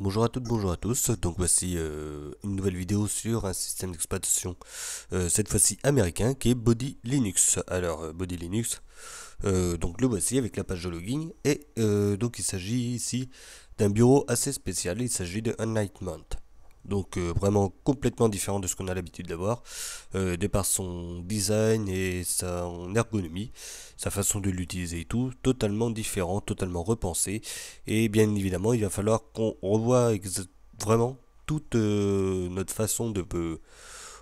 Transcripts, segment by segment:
Bonjour à toutes, bonjour à tous. Donc voici euh, une nouvelle vidéo sur un système d'exploitation, euh, cette fois-ci américain, qui est Body Linux. Alors euh, Body Linux, donc le voici avec la page de login. Et donc il s'agit ici d'un bureau assez spécial, il s'agit de Enlightenment. Donc euh, vraiment complètement différent de ce qu'on a l'habitude d'avoir, euh, de par son design et son ergonomie, sa façon de l'utiliser et tout, totalement différent, totalement repensé. Et bien évidemment, il va falloir qu'on revoie vraiment toute euh, notre façon de,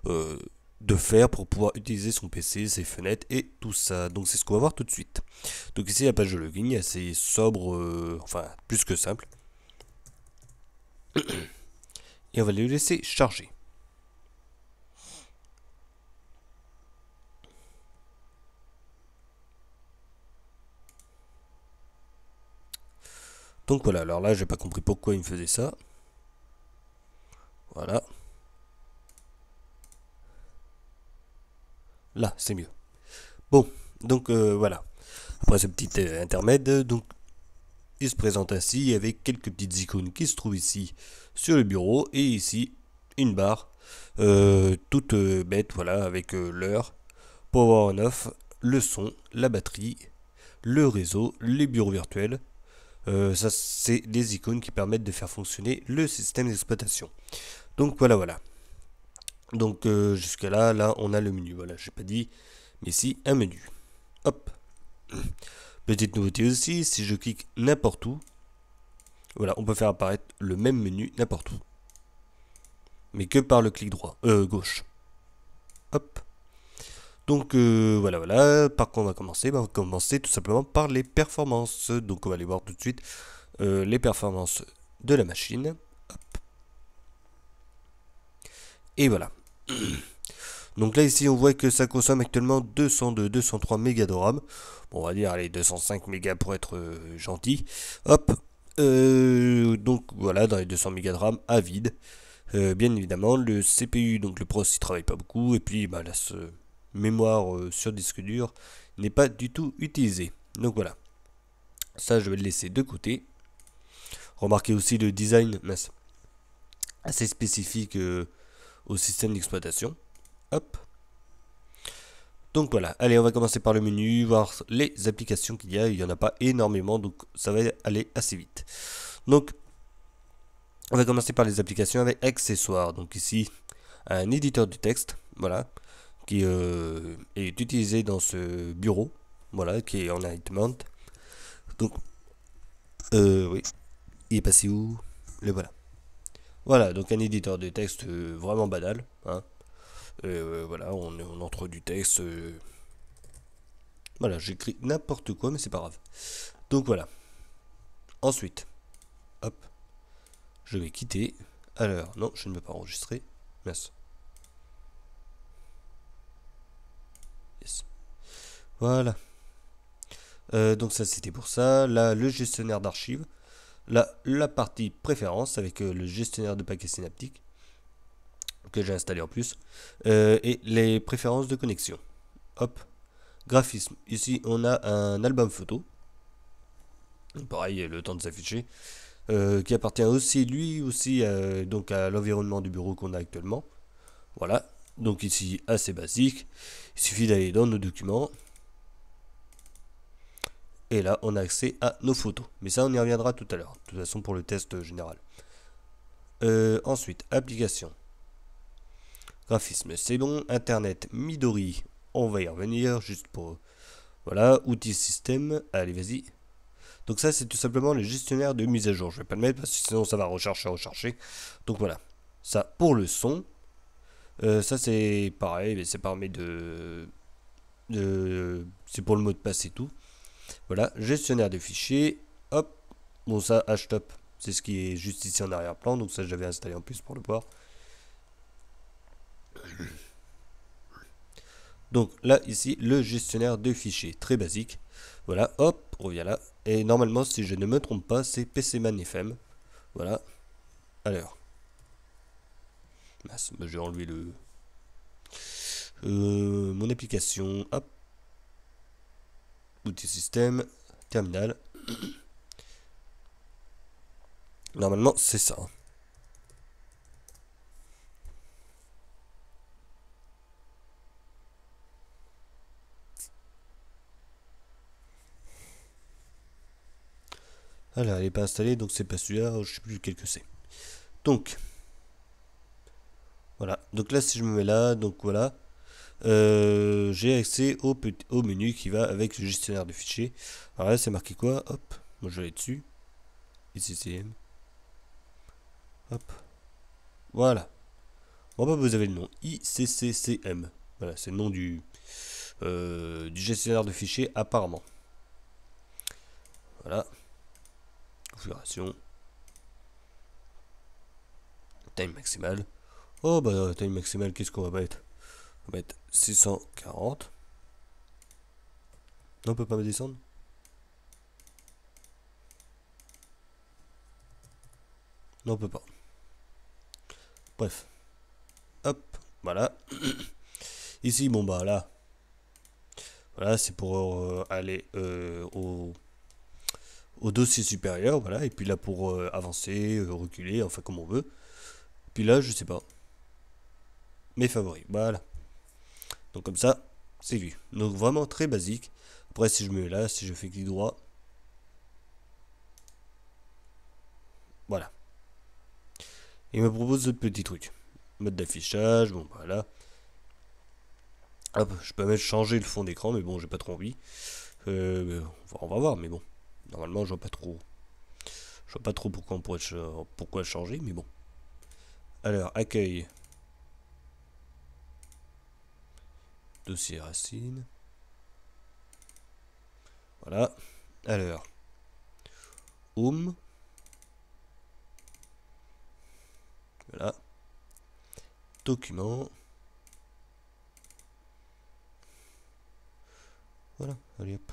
euh, de faire pour pouvoir utiliser son PC, ses fenêtres et tout ça. Donc c'est ce qu'on va voir tout de suite. Donc ici la page de login est assez sobre, enfin plus que simple. et on va le laisser charger. Donc voilà, alors là j'ai pas compris pourquoi il me faisait ça. Voilà. Là, c'est mieux. Bon, donc euh, voilà. Après ce petit euh, intermède, donc il se présente ainsi avec quelques petites icônes qui se trouvent ici sur le bureau et ici une barre euh, toute euh, bête voilà avec euh, l'heure, power on off, le son, la batterie, le réseau, les bureaux virtuels. ça c'est des icônes qui permettent de faire fonctionner le système d'exploitation. Donc voilà voilà. Donc jusque là, là on a le menu. Voilà, j'ai pas dit, mais ici un menu. Hop. Petite nouveauté aussi, si je clique n'importe où, voilà, on peut faire apparaître le même menu n'importe où. Mais que par le clic droit, euh, gauche. Hop. Donc euh, voilà, voilà. Par quoi on va commencer bah, On va commencer tout simplement par les performances. Donc on va aller voir tout de suite euh, les performances de la machine. Et voilà. Donc là ici on voit que ça consomme actuellement 202, 203 mégas de RAM. Bon, on va dire les 205 mégas pour être euh, gentil. Hop. Euh, donc voilà dans les 200 mégas de RAM à vide. Euh, bien évidemment le CPU donc le processeur il travaille pas beaucoup et puis bah, la mémoire sur disque dur n'est pas du tout utilisée. Donc voilà. Ça je vais le laisser de côté. Remarquez aussi le design assez spécifique au système d'exploitation. Donc voilà, allez, on va commencer par le menu, voir les applications qu'il y a. Il n'y en a pas énormément, donc ça va aller assez vite. Donc, on va commencer par les applications avec accessoires. Donc ici, un éditeur de texte, voilà, qui euh, est utilisé dans ce bureau, voilà, qui est en alignment. Donc, euh, oui, il est passé où Le voilà. Voilà, donc un éditeur de texte euh, vraiment banal, hein, euh, voilà, on, on entre du texte. Euh. Voilà, j'écris n'importe quoi, mais c'est pas grave. Donc voilà. Ensuite, hop, je vais quitter. Alors, non, je ne veux pas enregistrer. Merci. Voilà. Euh, donc ça, c'était pour ça. Là, le gestionnaire d'archives. Là, la partie préférence avec le gestionnaire de paquets synaptiques que j'ai installé en plus, euh, et les préférences de connexion. Hop, graphisme. Ici, on a un album photo. Pareil, le temps de s'afficher. Euh, qui appartient aussi, lui aussi, euh, donc à l'environnement du bureau qu'on a actuellement. Voilà. Donc ici, assez basique. Il suffit d'aller dans nos documents. Et là, on a accès à nos photos. Mais ça, on y reviendra tout à l'heure. De toute façon, pour le test général. ensuite, application. Graphisme, c'est bon. Internet, Midori, on va y revenir juste pour... Voilà, outils système, allez vas-y. Donc ça c'est tout simplement le gestionnaire de mise à jour. Je vais pas le mettre parce que sinon ça va rechercher, rechercher. Donc voilà, ça pour le son. Euh, ça c'est pareil, mais de... C'est pour le mot de passe et tout. Voilà, gestionnaire de fichiers. Hop, bon ça, htop. C'est ce qui est juste ici en arrière-plan, donc ça j'avais installé en plus pour le voir. Donc là, ici, le gestionnaire de fichiers, très basique. Voilà, hop, on revient là. Et normalement, si je ne me trompe pas, c'est PCManFM. Voilà, alors Mince, bah, j'ai le... Euh, mon application, hop. Outil système, terminal. Normalement, c'est ça. Hein. Alors, ah, elle n'est pas installée, donc c'est pas celui-là, je sais plus quel que c'est. Donc, voilà. Donc là, si je me mets là, donc voilà, euh, j'ai accès au, au menu qui va avec le gestionnaire de fichiers. Alors là, c'est marqué quoi Hop, moi je vais aller dessus. ICCM. Hop. Voilà. Bon, bah, vous avez le nom. ICCCM. Voilà, c'est le nom du, euh, du gestionnaire de fichiers, apparemment. Voilà. Configuration. Time maximale. Oh bah time maximale. qu'est-ce qu'on va mettre On va mettre 640. Non, on peut pas me descendre Non, on peut pas. Bref. Hop, voilà. Ici, bon bah là. Voilà, c'est pour euh, aller euh, au au dossier supérieur, voilà, et puis là pour euh, avancer, euh, reculer, enfin comme on veut. Puis là, je sais pas. Mes favoris, voilà. Donc comme ça, c'est vu. Donc vraiment très basique. Après si je mets là, si je fais clic droit. Voilà. Il me propose d'autres petits trucs. Mode d'affichage, bon voilà. Hop, je peux même changer le fond d'écran, mais bon, j'ai pas trop envie. Euh, on va voir, mais bon. Normalement, je vois pas trop. Je vois pas trop pourquoi on pourrait pourquoi changer, mais bon. Alors, accueil. Dossier racine. Voilà. Alors. Home. Voilà. Document. Voilà, allez hop.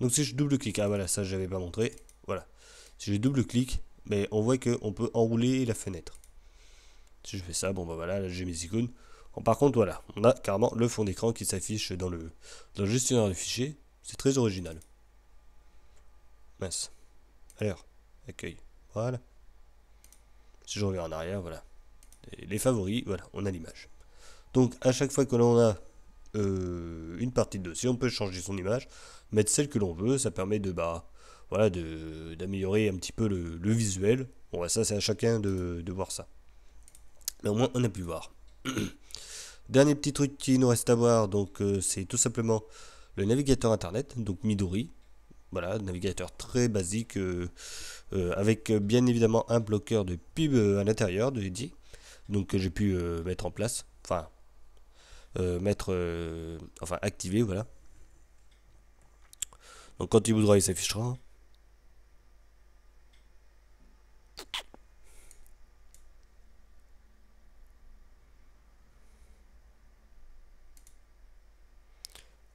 Donc si je double-clique, ah voilà, ça je j'avais pas montré. Voilà. Si je double-clique, mais ben, on voit qu'on peut enrouler la fenêtre. Si je fais ça, bon bah voilà, là j'ai mes icônes. par contre, voilà, on a carrément le fond d'écran qui s'affiche dans le, gestionnaire de fichiers. C'est très original. Mince. Alors, accueil. Voilà. Si je reviens en arrière, voilà. les favoris, voilà, on a l'image. Donc à chaque fois que l'on a euh, une partie de dossier, on peut changer son image, mettre celle que l'on veut, ça permet de bah voilà d'améliorer un petit peu le, visuel. on va bah, ça c'est à chacun de, voir ça. Mais au moins on a pu voir. Dernier petit truc qui nous reste à voir, donc euh, c'est tout simplement le navigateur internet, donc Midori. Voilà, navigateur très basique, euh, avec bien évidemment un bloqueur de pub à l'intérieur de dit donc que j'ai pu mettre en place. Enfin, euh, mettre, euh, enfin activer, voilà. Donc quand il voudra, il s'affichera.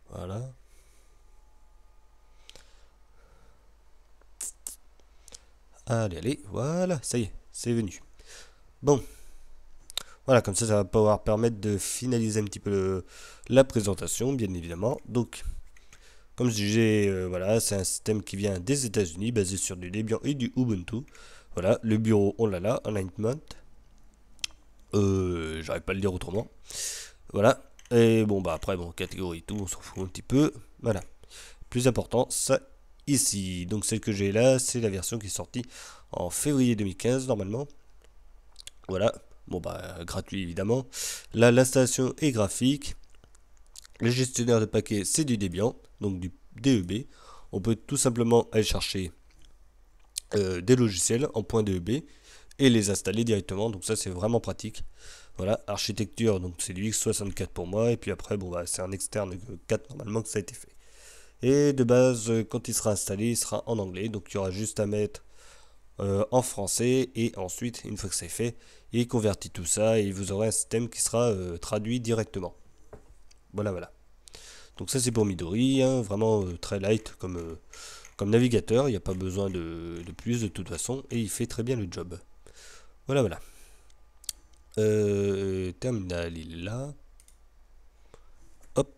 Voilà. Allez, allez, voilà, ça y est, c'est venu. Bon. Voilà, comme ça, ça va pouvoir permettre de finaliser un petit peu la présentation, bien évidemment. Donc, comme je disais, euh, voilà, c'est un système qui vient des États-Unis, basé sur du Debian et du Ubuntu. Voilà, le bureau, on l'a là, Enlightenment. Euh, J'arrive pas à le dire autrement. Voilà. Et bon, bah après, bon, catégorie tout, on s'en fout un petit peu. Voilà. Plus important, ça ici. Donc celle que j'ai là, c'est la version qui est sortie en février 2015, normalement. Voilà. Bon bah gratuit évidemment. Là l'installation est graphique. Le gestionnaire de paquets c'est du Debian, donc du DEB. On peut tout simplement aller chercher euh, des logiciels en point .deb et les installer directement. Donc ça c'est vraiment pratique. Voilà, architecture, donc c'est du X64 pour moi. Et puis après, bon bah c'est un externe 4 normalement que ça a été fait. Et de base, quand il sera installé, il sera en anglais. Donc il y aura juste à mettre euh, en français. Et ensuite, une fois que c'est fait, convertit tout ça et vous aurez un système qui sera euh, traduit directement. Voilà, voilà. Donc ça c'est pour Midori, hein, vraiment euh, très light comme, euh, comme navigateur, il n'y a pas besoin de, plus de toute façon, et il fait très bien le job. Voilà, voilà. terminal, il est là. Hop.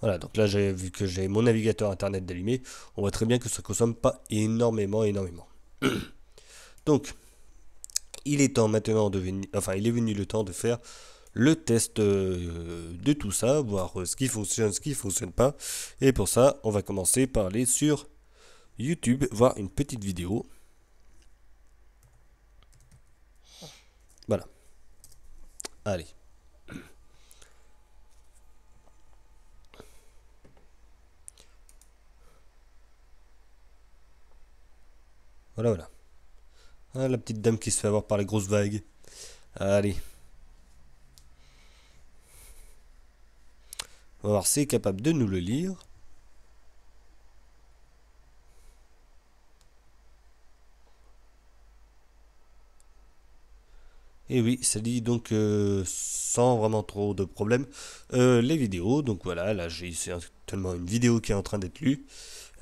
Voilà, donc là, j'ai vu que j'ai mon navigateur internet d'allumé, on voit très bien que ça ne consomme pas énormément, énormément. donc, il est temps maintenant de enfin, il est venu le temps de faire le test euh, de tout ça, voir euh, ce qui fonctionne, ce qui ne fonctionne pas. Et pour ça, on va commencer par aller sur YouTube, voir une petite vidéo. Voilà. Allez. Voilà, voilà. Ah, la petite dame qui se fait avoir par les grosses vagues. Allez. On va voir si est capable de nous le lire. Et oui, ça dit donc euh, sans vraiment trop de problèmes euh, les vidéos. Donc voilà, là j'ai certainement une vidéo qui est en train d'être lue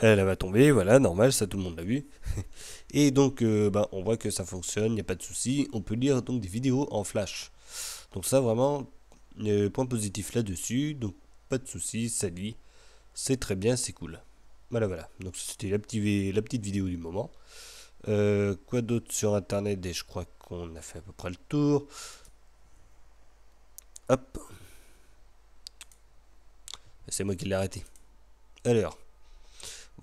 elle, va tomber, voilà, normal, ça tout le monde l'a vu. Et donc, euh, bah, on voit que ça fonctionne, il n'y a pas de souci. On peut lire donc des vidéos en flash. Donc ça, vraiment, euh, point positif là-dessus. Donc, pas de souci, ça lit. C'est très bien, c'est cool. Voilà, voilà. Donc, c'était la, la, petite vidéo du moment. Euh, quoi d'autre sur Internet Et ben, je crois qu'on a fait à peu près le tour. Hop. Ben, c'est moi qui l'ai arrêté. Alors.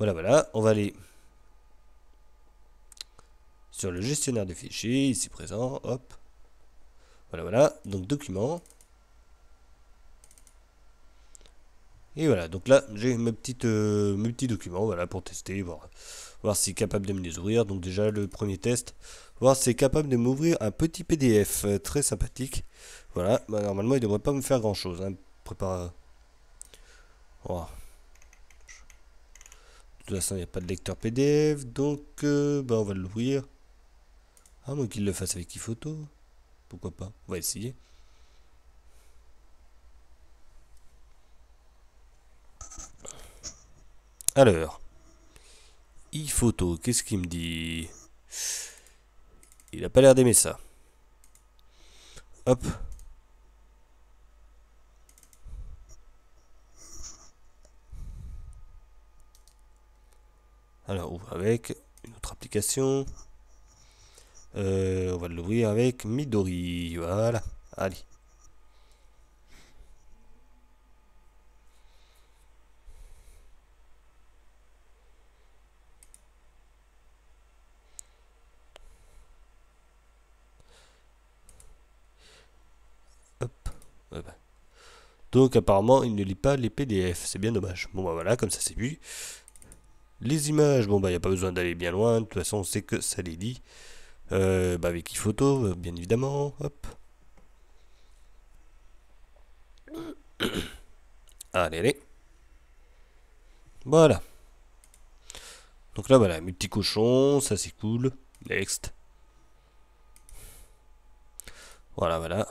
Voilà, voilà, on va aller sur le gestionnaire de fichiers, ici présent, hop. Voilà, voilà, donc document. Et voilà, donc là, j'ai mes, euh, mes petits documents, voilà, pour tester, voir, voir si capable de me les ouvrir. Donc déjà, le premier test, voir si c'est capable de m'ouvrir un petit PDF, euh, très sympathique. Voilà, bah, normalement, il devrait pas me faire grand-chose, hein, prépare... De toute façon, il n'y a pas de lecteur PDF, donc euh, bah, on va l'ouvrir. À ah, moins qu'il le fasse avec iPhoto. Pourquoi pas On va essayer. Alors, iPhoto, qu'est-ce qu'il me dit Il n'a pas l'air d'aimer ça. Hop. Alors, on avec une autre application. Euh, on va l'ouvrir avec Midori. Voilà. Allez. Bah. Donc apparemment il ne lit pas les PDF, c'est bien dommage. Bon bah voilà, comme ça c'est vu. Les images, bon bah il n'y a pas besoin d'aller bien loin, de toute façon on sait que ça les dit. Euh, bah avec euh, bien évidemment, hop. allez, allez. Voilà. Donc là voilà, mes petits cochons, ça c'est cool. Next. Voilà, voilà.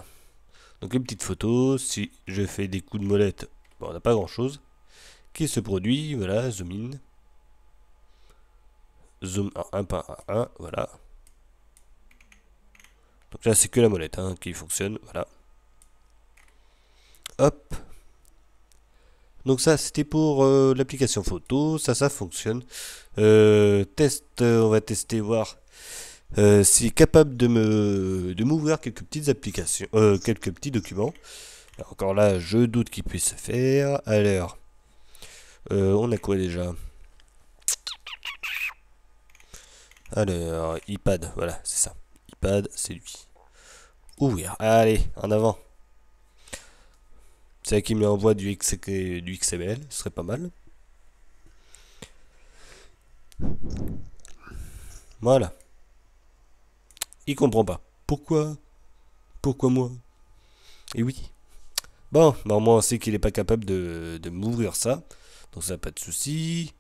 Donc les petites photos, si je fais des coups de molette, bon, on n'a pas grand chose. Qui se produit, voilà, zoom in. Zoom un 1 par 1, voilà. Donc là, c'est que la molette hein, qui fonctionne, voilà. Hop. Donc ça, c'était pour euh, l'application photo, ça, ça fonctionne. Euh, test, euh, on va tester, voir si capable de me de m'ouvrir quelques petites applications, quelques petits documents. encore là, je doute qu'il puisse faire. Alors, on a quoi déjà alors, ah, euh, iPad, voilà, c'est ça. iPad, c'est lui. Ouvrir. Allez, en avant. C'est qui me l'envoie du, du XML, ce serait pas mal. Voilà. Il comprend pas. Pourquoi Pourquoi moi Et oui. Bon, bah, normalement on sait qu'il n'est pas capable de, de m'ouvrir ça. Donc ça, pas de souci.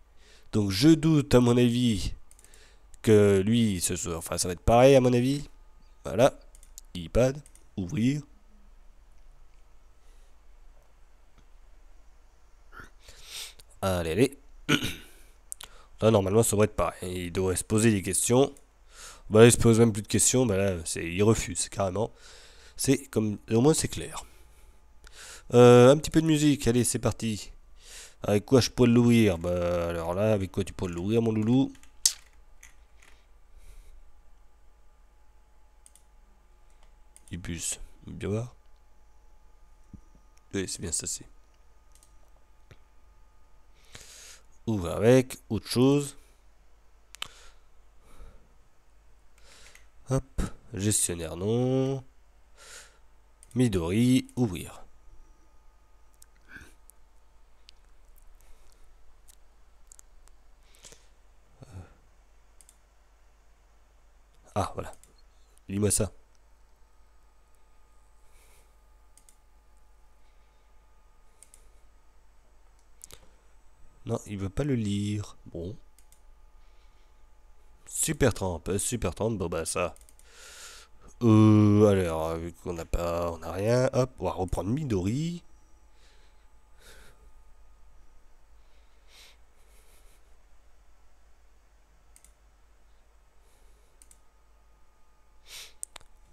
Donc je doute, à mon avis, que lui, enfin, ça va être pareil à mon avis. Voilà, iPad, ouvrir. Allez, allez. Là, normalement, ça devrait être pareil. Il devrait se poser des questions. Bah il se pose même plus de questions. Bah là, il refuse carrément. C'est comme, au moins, c'est clair. Euh, un petit peu de musique. Allez, c'est parti. Avec quoi je peux l'ouvrir Bah alors là, avec quoi tu peux l'ouvrir, mon loulou bus Bien voir. Oui, c'est bien ça, c'est. Ouvre avec, autre chose. Hop, gestionnaire non. Midori, ouvrir. Ah, voilà. Lis-moi ça. Non, il veut pas le lire. Bon. Super trempe, euh, super trempe, bon bah ça. Euh, alors, euh, vu qu'on n'a pas, on n'a rien, hop, on va reprendre Midori.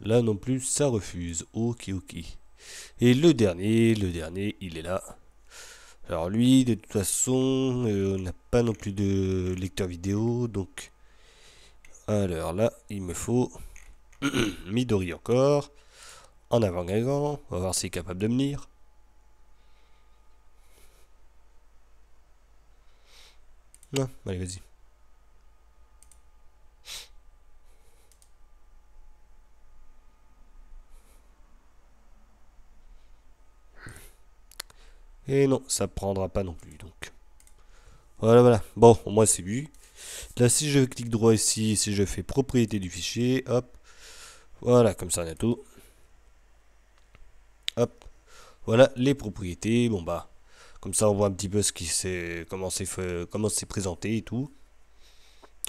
Là non plus, ça refuse. Ok, ok. Et le dernier, le dernier, il est là. Alors lui, de toute façon, euh, on n'a pas non plus de lecteur vidéo, donc... Alors là, il me faut Midori encore. En avant gagant on va voir s'il est capable de venir. Non, allez vas-y. Et non, ça prendra pas non plus, donc. Voilà, voilà. Bon, au moins c'est vu. Là, si je clique droit ici, si je fais propriété du fichier, hop. Voilà, comme ça on a tout. Hop. Voilà, les propriétés. Bon, bah, comme ça on voit un petit peu ce qui s'est, comment c'est présenté et tout.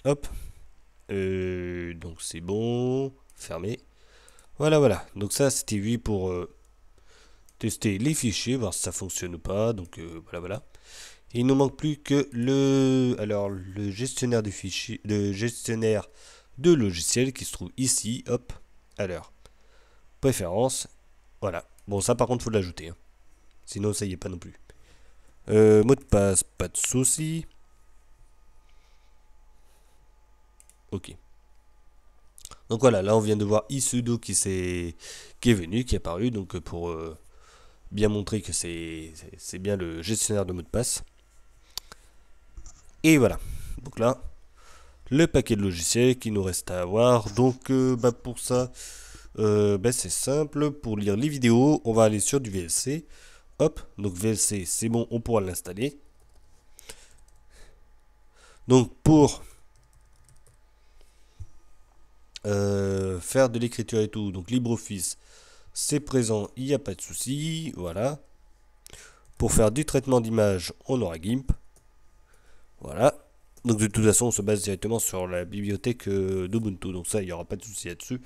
Hop. Euh, donc c'est bon. Fermé. Voilà, voilà. Donc ça, c'était vu pour... Euh, tester les fichiers, voir si ça fonctionne ou pas. Donc euh, voilà, voilà. il nous manque plus que le, alors, le gestionnaire de fichiers le gestionnaire de logiciels qui se trouve ici. Hop, alors, préférence, voilà. Bon, ça par contre, faut l'ajouter. Hein. Sinon, ça y est pas non plus. Euh, mot de passe, pas de souci. Ok. Donc voilà, là on vient de voir Isudo qui, est... qui est venu, qui est apparu donc euh, pour, bien montrer que c'est bien le gestionnaire de mot de passe. Et voilà. Donc là, le paquet de logiciels qui nous reste à avoir. Donc euh, bah, pour ça, euh, bah, c'est simple. Pour lire les vidéos, on va aller sur du VLC. Hop, donc VLC, c'est bon, on pourra l'installer. Donc pour euh, faire de l'écriture et tout, donc LibreOffice, c'est présent, il n'y a pas de souci, voilà. Pour faire du traitement d'image, on aura GIMP. Voilà. Donc de toute façon, on se base directement sur la bibliothèque euh, d'Ubuntu, donc ça, il n'y aura pas de souci là-dessus.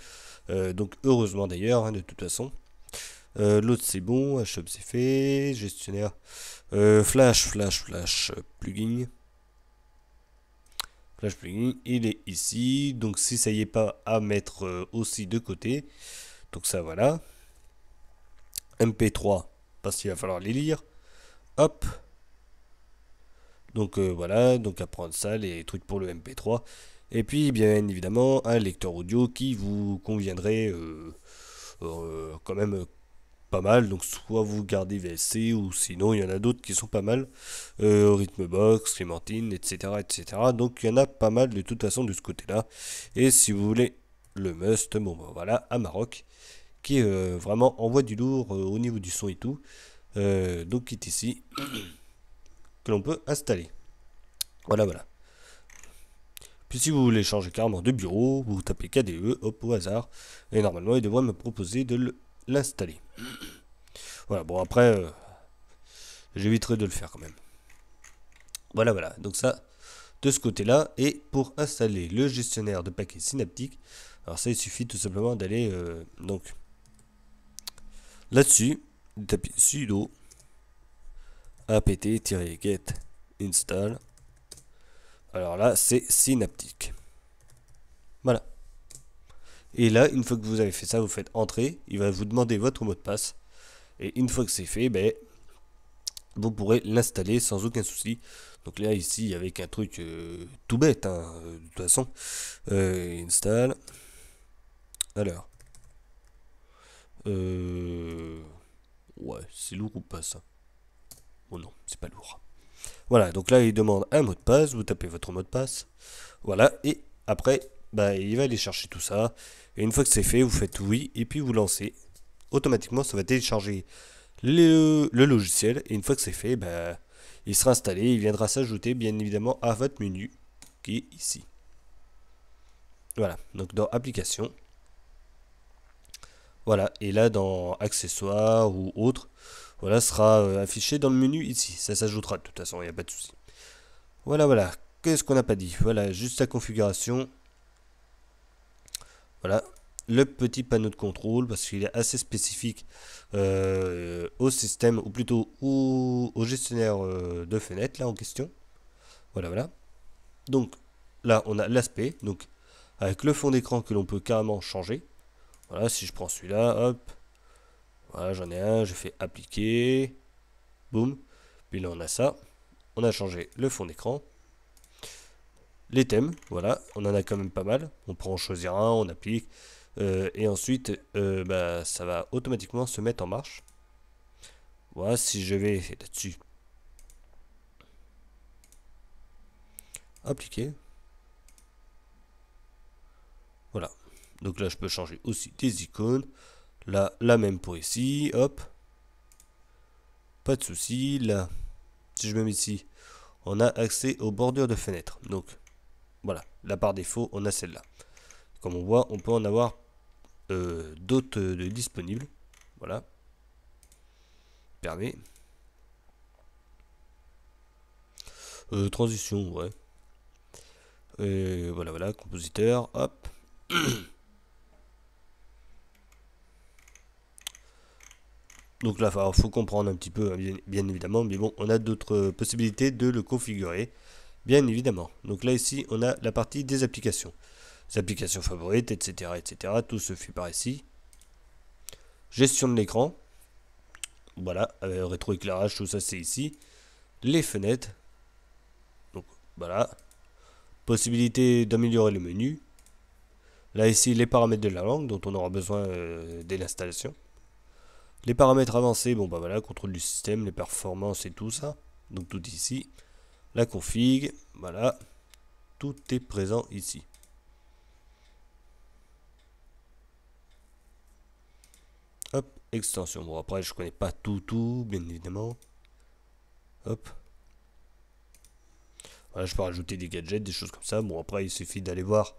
Euh, donc heureusement d'ailleurs, hein, de toute façon. Euh, l'autre c'est bon, HUB c'est fait, gestionnaire. flash, flash, flash, plugin. Flash plugin, il est ici. Donc si ça y est pas à mettre aussi de côté. Donc ça voilà. MP3 parce qu'il va falloir les lire. Hop. Donc euh, voilà, donc à prendre ça, les trucs pour le MP3. Et puis bien évidemment un lecteur audio qui vous conviendrait euh, euh, quand même pas mal. Donc soit vous gardez VSC ou sinon il y en a d'autres qui sont pas mal. Rhythmbox, Clémentine, etc., etc. Donc il y en a pas mal de toute façon de ce côté-là. Et si vous voulez le must, bon ben, voilà, à Maroc qui est euh, vraiment envoie du lourd euh, au niveau du son et tout. Euh, donc qui est ici, que l'on peut installer. Voilà, voilà. Puis si vous voulez changer carrément de bureau, vous tapez KDE, hop, au hasard. Et normalement, il devrait me proposer de l'installer. Voilà, bon après, j'éviterai de le faire quand même. Voilà, voilà. Donc ça, de ce côté-là. Et pour installer le gestionnaire de paquets synaptiques, alors ça, il suffit tout simplement d'aller donc Là-dessus, vous tapez sudo apt-get install. Alors là, c'est synaptique. Voilà. Et là, une fois que vous avez fait ça, vous faites entrer. Il va vous demander votre mot de passe. Et une fois que c'est fait, ben, vous pourrez l'installer sans aucun souci. Donc là, ici, avec un truc euh, tout bête, hein, de toute façon. Euh, install. Alors. Euh... Ouais, c'est lourd ou pas ça Oh non, c'est pas lourd. Voilà, donc là il demande un mot de passe, vous tapez votre mot de passe. Voilà, et après, bah, il va aller chercher tout ça. Et une fois que c'est fait, vous faites oui, et puis vous lancez. Automatiquement, ça va télécharger le, logiciel. Et une fois que c'est fait, bah, il sera installé. Il viendra s'ajouter, bien évidemment, à votre menu qui est ici. Voilà, donc dans Application, voilà, et là dans accessoires ou autres, voilà, sera euh, affiché dans le menu ici. Ça s'ajoutera de toute façon, il n'y a pas de souci. Voilà, voilà. Qu'est-ce qu'on n'a pas dit Voilà, juste la configuration. Voilà, le petit panneau de contrôle parce qu'il est assez spécifique euh, au système ou plutôt au, gestionnaire euh, de fenêtres, là en question. Voilà, voilà. Donc là, on a l'aspect, donc avec le fond d'écran que l'on peut carrément changer. Voilà, si je prends celui-là, hop. Voilà, j'en ai un, je fais appliquer. Boum. Puis là, on a ça. On a changé le fond d'écran. Les thèmes, voilà, on en a quand même pas mal. On prend en choisir un, on applique. Euh, et ensuite, euh, bah, ça va automatiquement se mettre en marche. Voilà, si je vais là-dessus. Appliquer. Voilà, donc là, je peux changer aussi des icônes. Là, la même pour ici. Hop. Pas de souci. Là, si je mets ici, on a accès aux bordures de fenêtre. Donc, voilà. Là, par défaut, on a celle-là. Comme on voit, on peut en avoir euh, d'autres euh, disponibles. Voilà. Permet. Euh, transition, ouais. voilà, voilà. Compositeur. Hop. Donc là, il faut comprendre un petit peu, hein, bien, évidemment, mais bon, on a d'autres euh, possibilités de le configurer, bien évidemment. Donc là, ici, on a la partie des applications. Les applications favorites, etc., etc., tout se fait par ici. Gestion de l'écran, voilà, euh, rétroéclairage, tout ça, c'est ici. Les fenêtres, donc voilà. Possibilité d'améliorer le menu. Là, ici, les paramètres de la langue, dont on aura besoin euh, dès l'installation. Les paramètres avancés, bon bah voilà, contrôle du système, les performances et tout ça. Donc tout ici. La config, voilà. Tout est présent ici. Hop, extension. Bon après je connais pas tout tout, bien évidemment. Hop. Voilà, je peux rajouter des gadgets, des choses comme ça. Bon après il suffit d'aller voir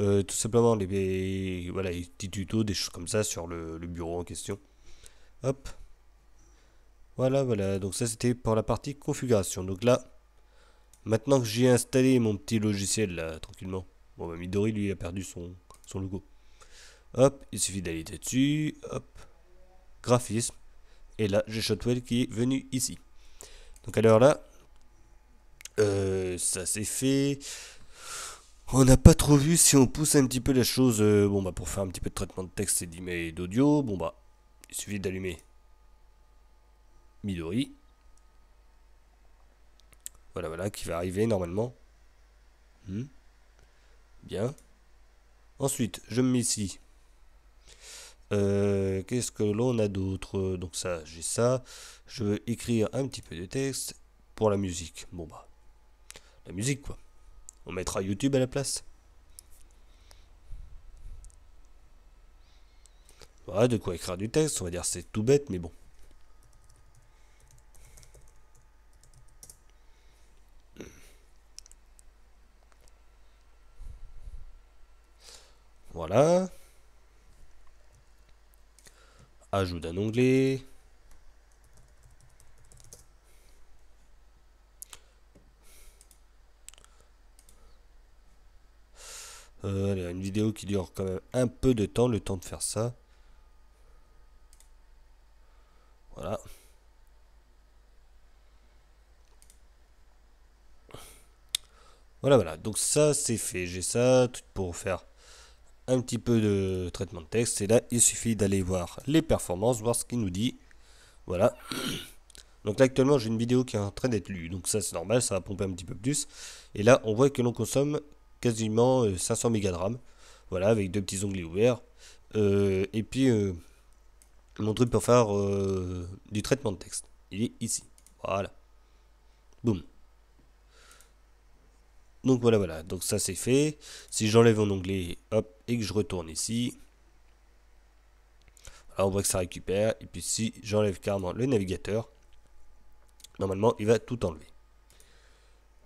euh, tout simplement les, voilà, petits tutos, des choses comme ça sur le bureau en question. Hop. Voilà, voilà. Donc ça, c'était pour la partie configuration. Donc là, maintenant que j'ai installé mon petit logiciel là, tranquillement. Bon, bah, Midori, lui, a perdu son, son logo. Hop, il suffit d'aller dessus. Hop. Graphisme. Et là, j'ai Shotwell qui est venu ici. Donc alors là, euh, ça c'est fait. On n'a pas trop vu si on pousse un petit peu la chose. Euh, bon bah pour faire un petit peu de traitement de texte et d'email et d'audio, bon bah il suffit d'allumer Midori. Voilà, voilà, qui va arriver normalement. Hmm. Bien. Ensuite, je me mets ici. Euh, qu'est-ce que l'on a d'autre Donc ça, j'ai ça. Je veux écrire un petit peu de texte pour la musique. Bon bah, la musique quoi. On mettra YouTube à la place. de quoi écrire du texte, on va dire c'est tout bête, mais bon. Voilà. Ajoute un onglet. Euh, une vidéo qui dure quand même un peu de temps, le temps de faire ça. Voilà, Donc ça, c'est fait. J'ai ça pour faire un petit peu de traitement de texte. Et là, il suffit d'aller voir les performances, voir ce qu'il nous dit. Voilà. Donc là, actuellement, j'ai une vidéo qui est en train d'être lue. Donc ça, c'est normal, ça va pomper un petit peu plus. Et là, on voit que l'on consomme quasiment 500 mégas de RAM. Voilà, avec deux petits onglets ouverts. Euh, et puis, euh, mon truc pour faire euh, du traitement de texte. Il est ici. Voilà. Boum. Donc voilà, voilà. Donc ça c'est fait. Si j'enlève mon onglet, hop, et que je retourne ici, alors, on voit que ça récupère. Et puis si j'enlève carrément le navigateur, normalement il va tout enlever.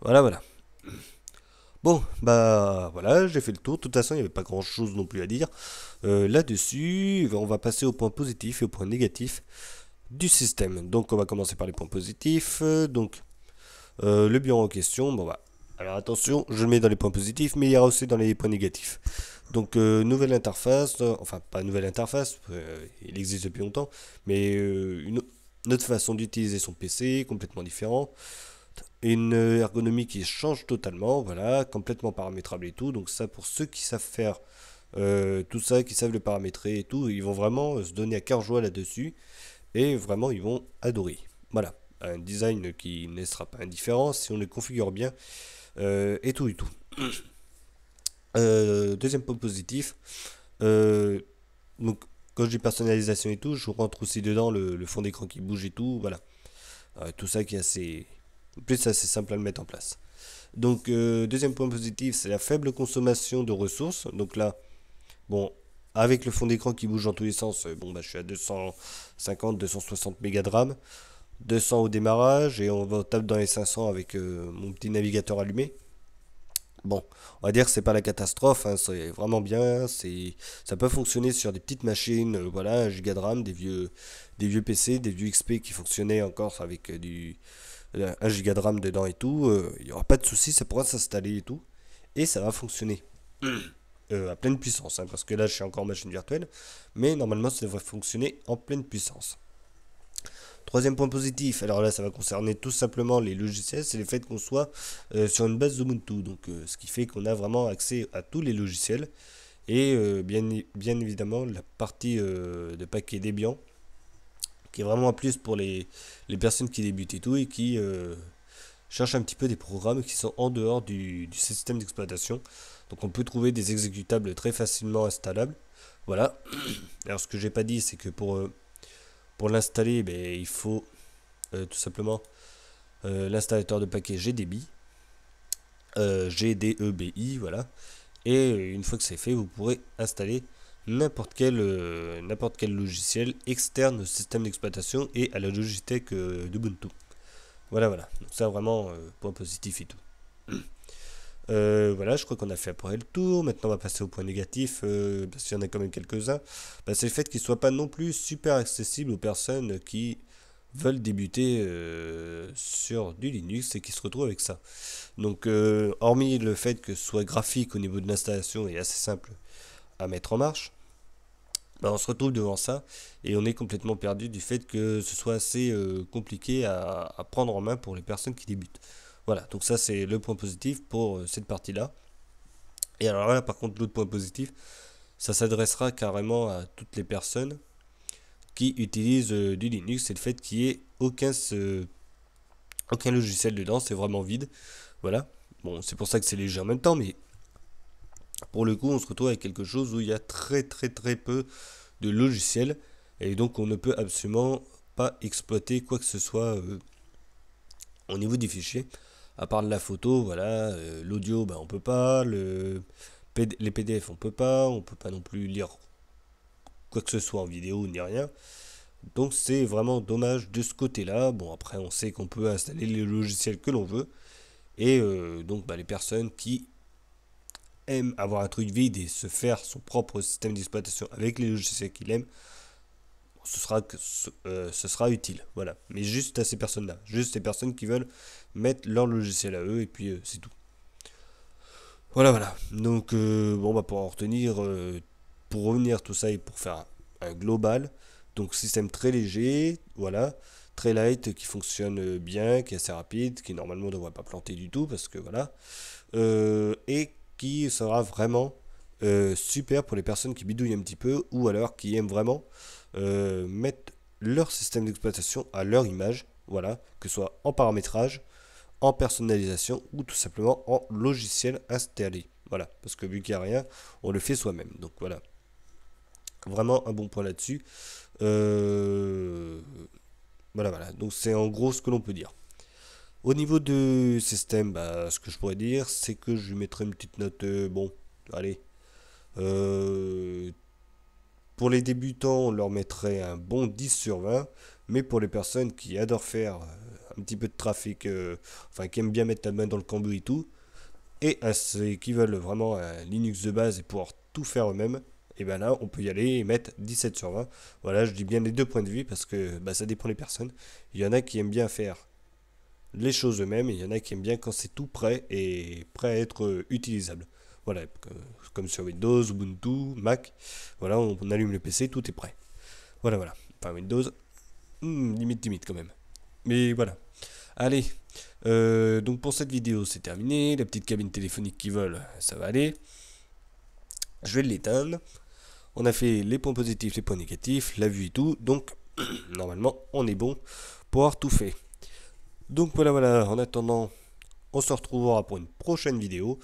Voilà, voilà. Bon, bah voilà, j'ai fait le tour. De toute façon, il n'y avait pas grand chose non plus à dire. Euh, là-dessus, on va passer au point positif et au point négatif du système. Donc on va commencer par les points positifs. Euh, donc euh, le bureau en question, bon bah alors attention, je le mets dans les points positifs, mais il y aura aussi dans les points négatifs. Donc euh, nouvelle interface, euh, enfin pas nouvelle interface, euh, il existe depuis longtemps, mais une, autre façon d'utiliser son PC, complètement différent. Une ergonomie qui change totalement, voilà, complètement paramétrable et tout. Donc ça pour ceux qui savent faire tout ça, qui savent le paramétrer et tout, ils vont vraiment se donner à cœur joie là-dessus. Et vraiment, ils vont adorer. Voilà, un design qui ne sera pas indifférent si on le configure bien. Euh, et tout et tout. Mm. Euh, deuxième point positif, euh, donc quand je dis personnalisation et tout, je rentre aussi dedans le, fond d'écran qui bouge et tout, voilà. tout ça qui est assez... plus, c'est assez simple à mettre en place. Donc, deuxième point positif, c'est la faible consommation de ressources. Donc là, bon, avec le fond d'écran qui bouge dans tous les sens, bon, bah, je suis à 250, 260 mégas de RAM. 200 au démarrage et on va au dans les 500 avec euh, mon petit navigateur allumé. Bon, on va dire que c'est pas la catastrophe, hein, c'est vraiment bien, c'est ça peut fonctionner sur des petites machines, euh, voilà, un giga de RAM, des vieux des vieux PC, des vieux XP qui fonctionnaient encore avec euh, du 1 giga de RAM dedans et tout, il n'y aura pas de souci, ça pourra s'installer et tout et ça va fonctionner. Hmm. à pleine puissance, hein, parce que là je suis encore machine virtuelle, mais normalement ça devrait fonctionner en pleine puissance. Troisième point positif, alors là ça va concerner tout simplement les logiciels, c'est le fait qu'on soit euh, sur une base Ubuntu, donc euh, ce qui fait qu'on a vraiment accès à tous les logiciels et euh, bien, bien évidemment la partie de paquet Debian qui est vraiment un plus pour les, personnes qui débutent et tout et qui cherchent un petit peu des programmes qui sont en dehors du, du système d'exploitation. Donc on peut trouver des exécutables très facilement installables. Voilà. Alors ce que j'ai pas dit c'est que pour pour l'installer, ben, il faut euh, tout simplement euh, l'installateur de paquets GDBI, euh, GDEBI, voilà. Et une fois que c'est fait, vous pourrez installer n'importe quel, n'importe quel logiciel externe au système d'exploitation et à la logitech d'Ubuntu. Voilà, voilà. Donc ça, vraiment, point positif et tout. Euh, voilà, je crois qu'on a fait à peu près le tour. Maintenant, on va passer au point négatif, euh, parce qu'il y en a quand même quelques-uns. Bah, c'est le fait qu'il ne soit pas non plus super accessible aux personnes qui veulent débuter euh, sur du Linux et qui se retrouvent avec ça. Donc, hormis le fait que ce soit graphique au niveau de l'installation et assez simple à mettre en marche, bah, on se retrouve devant ça et on est complètement perdu du fait que ce soit assez compliqué à prendre en main pour les personnes qui débutent. Voilà, donc ça c'est le point positif pour euh, cette partie-là. Et alors là, par contre, l'autre point positif, ça s'adressera carrément à toutes les personnes qui utilisent euh, du Linux. C'est le fait qu'il n'y ait aucun, aucun logiciel dedans, c'est vraiment vide. Voilà. Bon, c'est pour ça que c'est léger en même temps, mais pour le coup, on se retrouve avec quelque chose où il y a très très très peu de logiciels et donc on ne peut absolument pas exploiter quoi que ce soit euh, au niveau des fichiers à part de la photo, voilà, euh, l'audio, on ben, on peut pas, le les PDF, on peut pas, on peut pas non plus lire quoi que ce soit en vidéo ni rien. Donc c'est vraiment dommage de ce côté-là. Bon, après, on sait qu'on peut installer les logiciels que l'on veut. Et euh, donc, ben, les personnes qui aiment avoir un truc vide et se faire son propre système d'exploitation avec les logiciels qu'ils aiment, ce sera, euh, ce sera utile. Voilà. Mais juste à ces personnes-là. Juste ces personnes qui veulent mettre leur logiciel à eux et puis euh, c'est tout. Voilà, voilà. Donc, euh, bon, bah, pour en retenir, pour revenir tout ça et pour faire un, global, donc système très léger, voilà, très light, qui fonctionne bien, qui est assez rapide, qui normalement ne devrait pas planter du tout parce que voilà, et qui sera vraiment super pour les personnes qui bidouillent un petit peu ou alors qui aiment vraiment mettre euh, mettent leur système d'exploitation à leur image, voilà, que ce soit en paramétrage, en personnalisation ou tout simplement en logiciel installé. Voilà, parce que vu qu'il n'y a rien, on le fait soi-même. Donc voilà, vraiment un bon point là-dessus. Euh, voilà, voilà. Donc c'est en gros ce que l'on peut dire. Au niveau du système, bah, ce que je pourrais dire, c'est que je lui mettrai une petite note, euh, bon, allez, euh, pour les débutants, on leur mettrait un bon 10 sur 20, mais pour les personnes qui adorent faire euh, un petit peu de trafic, euh, enfin qui aiment bien mettre la main dans le cambouis et tout, et qui veulent vraiment un Linux de base et pouvoir tout faire eux-mêmes, et eh bien là on peut y aller et mettre 17 sur 20. Voilà, je dis bien les deux points de vue parce que bah, ça dépend des personnes. Il y en a qui aiment bien faire les choses eux-mêmes, il y en a qui aiment bien quand c'est tout prêt et prêt à être euh, utilisable. Voilà, comme sur Windows, Ubuntu, Mac. Voilà, on, allume le PC, tout est prêt. Voilà, voilà. Enfin, Windows, hmm, limite, limite quand même. Mais voilà. Allez, euh, donc pour cette vidéo, c'est terminé. La petite cabine téléphonique qui vole, ça va aller. Je vais l'éteindre. On a fait les points positifs, les points négatifs, la vue et tout. Donc, normalement, on est bon pour avoir tout fait. Donc voilà, voilà. En attendant, on se retrouvera pour une prochaine vidéo.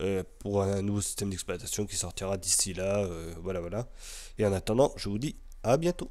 Euh, pour un nouveau système d'exploitation qui sortira d'ici là. Euh, voilà, voilà. Et en attendant, je vous dis à bientôt.